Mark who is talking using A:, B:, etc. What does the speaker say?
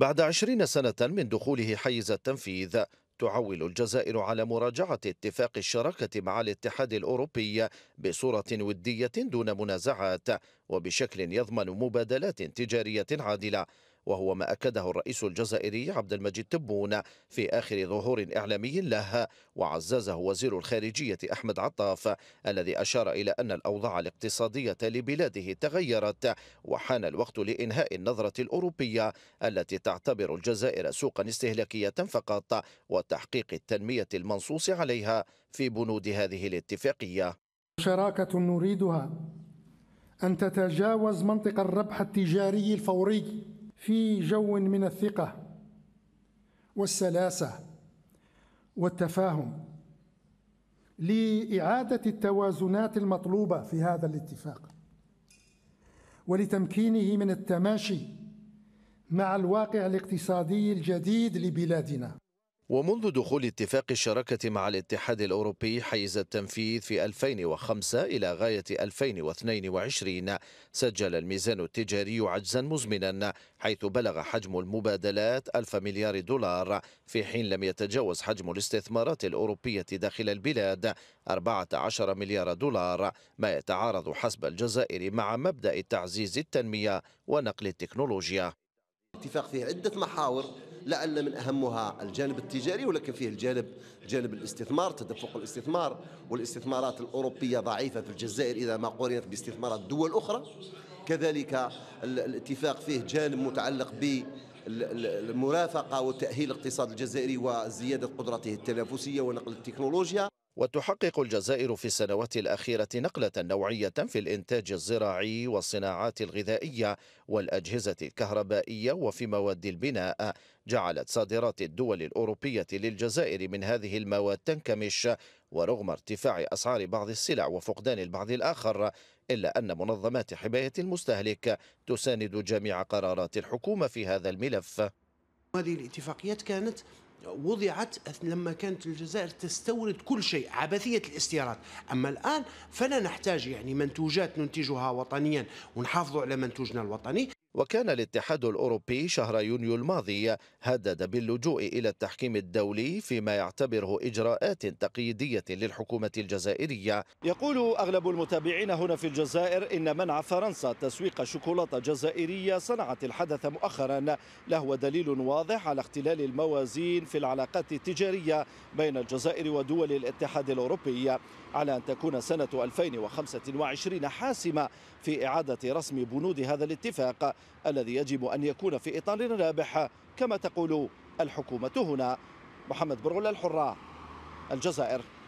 A: بعد عشرين سنة من دخوله حيز التنفيذ تعول الجزائر على مراجعة اتفاق الشراكة مع الاتحاد الأوروبي بصورة ودية دون منازعات وبشكل يضمن مبادلات تجارية عادلة وهو ما أكده الرئيس الجزائري عبد المجيد تبون في آخر ظهور إعلامي له وعززه وزير الخارجية أحمد عطاف الذي أشار إلى أن الأوضاع الاقتصادية لبلاده تغيرت وحان الوقت لإنهاء النظرة الأوروبية التي تعتبر الجزائر سوقا استهلاكية فقط وتحقيق التنمية المنصوص عليها في بنود هذه الاتفاقية
B: شراكة نريدها أن تتجاوز منطق الربح التجاري الفوري في جو من الثقة والسلاسة والتفاهم لإعادة التوازنات المطلوبة في هذا الاتفاق ولتمكينه من التماشي مع الواقع الاقتصادي الجديد لبلادنا
A: ومنذ دخول اتفاق الشراكة مع الاتحاد الأوروبي حيز التنفيذ في 2005 إلى غاية 2022 سجل الميزان التجاري عجزا مزمنا حيث بلغ حجم المبادلات ألف مليار دولار في حين لم يتجاوز حجم الاستثمارات الأوروبية داخل البلاد 14 مليار دولار ما يتعارض حسب الجزائر مع مبدأ تعزيز التنمية ونقل التكنولوجيا
C: اتفاق فيه عدة محاور لأن من أهمها الجانب التجاري ولكن فيه الجانب جانب الاستثمار تدفق الاستثمار والاستثمارات الأوروبية ضعيفة في الجزائر إذا ما قارنت باستثمارات دول أخرى كذلك الاتفاق فيه جانب متعلق ب المرافقة وتأهيل الاقتصاد الجزائري وزيادة قدرته التنافسية ونقل التكنولوجيا وتحقق الجزائر في السنوات الأخيرة نقلة نوعية
A: في الإنتاج الزراعي والصناعات الغذائية والأجهزة الكهربائية وفي مواد البناء جعلت صادرات الدول الأوروبية للجزائر من هذه المواد تنكمش ورغم ارتفاع أسعار بعض السلع وفقدان البعض الآخر إلا أن منظمات حماية المستهلك تساند جميع قرارات الحكومة في هذا الملف هذه الاتفاقيات كانت وضعت لما كانت الجزائر تستورد كل شيء عبثية الاستيراد أما الآن فلا نحتاج يعني منتوجات ننتجها وطنيا ونحافظ على منتوجنا الوطني وكان الاتحاد الأوروبي شهر يونيو الماضي هدد باللجوء إلى التحكيم الدولي فيما يعتبره إجراءات تقييدية للحكومة الجزائرية
D: يقول أغلب المتابعين هنا في الجزائر إن منع فرنسا تسويق شوكولاتة جزائرية صنعت الحدث مؤخرا لهو دليل واضح على اختلال الموازين في العلاقات التجارية بين الجزائر ودول الاتحاد الأوروبي على أن تكون سنة 2025 حاسمة في إعادة رسم بنود هذا الاتفاق الذي يجب أن يكون في إطار رابح كما تقول الحكومة هنا محمد برغل الحرة الجزائر